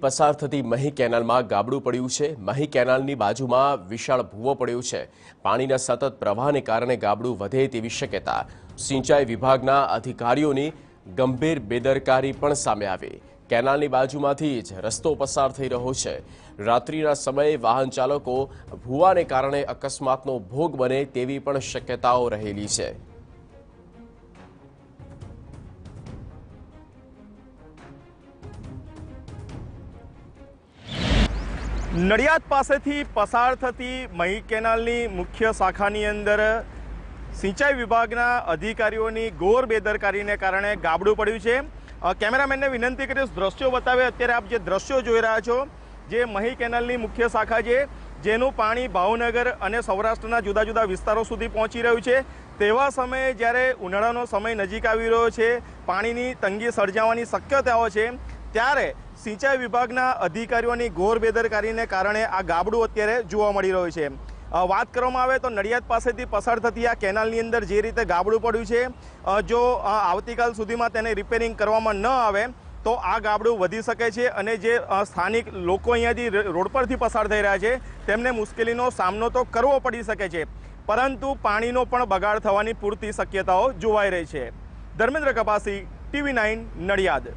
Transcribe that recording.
વિસ્તાર થતી મહી કેનાલમાં ગાબડું પડ્યું છે મહી કેનાલની બાજુમાં વિશાળ ભૂવ પડ્યું છે પાણીના સતત પ્રવાહને કારણે ગાબડું વધે તેવી શક્યતા સિંચાઈ વિભાગના અધિકારીઓને ગંભીર બેદરકારી પણ સામે આવી કેનાલની બાજુમાંથી જ રસ્તો પસાર થઈ રહ્યો છે રાત્રીના સમયે વાહન ચાલકો ભૂવાને કારણે અકસ્માતનો ભોગ બને તેવી પણ શક્યતાઓ રહેલી છે નડિયાદ પાસેથી પસાર થતી મહી કેનાલની મુખ્ય શાખાની અંદર સિંચાઈ વિભાગના અધિકારીઓની ઘોર બેદરકારીને કારણે ગાબડું પડ્યું છે કેમેરામેનને વિનંતી કરીશ દ્રશ્યો બતાવે અત્યારે આપ જે દ્રશ્યો જોઈ રહ્યા છો જે મહી કેનાલની મુખ્ય શાખા છે જેનું પાણી ભાવનગર અને સૌરાષ્ટ્રના જુદા જુદા વિસ્તારો સુધી પહોંચી રહ્યું છે તેવા સમયે જ્યારે ઉનાળાનો સમય નજીક આવી રહ્યો છે પાણીની તંગી સર્જાવાની શક્યતાઓ છે ત્યારે સિંચાઈ વિભાગના અધિકારીઓની ઘોર બેદરકારીને કારણે આ ગાબડું અત્યારે જોવા મળી રહ્યું છે વાત કરવામાં આવે તો નડિયાદ પાસેથી પસાર થતી આ કેનાલની અંદર જે રીતે ગાબડું પડ્યું છે જો આવતીકાલ સુધીમાં તેને રિપેરિંગ કરવામાં ન આવે તો આ ગાબડું વધી શકે છે અને જે સ્થાનિક લોકો અહીંયાથી રોડ પરથી પસાર થઈ રહ્યા છે તેમને મુશ્કેલીનો સામનો તો કરવો પડી શકે છે પરંતુ પાણીનો પણ બગાડ થવાની પૂરતી શક્યતાઓ જોવાઈ રહી છે ધર્મેન્દ્ર કપાસી ટીવી નાઇન નડિયાદ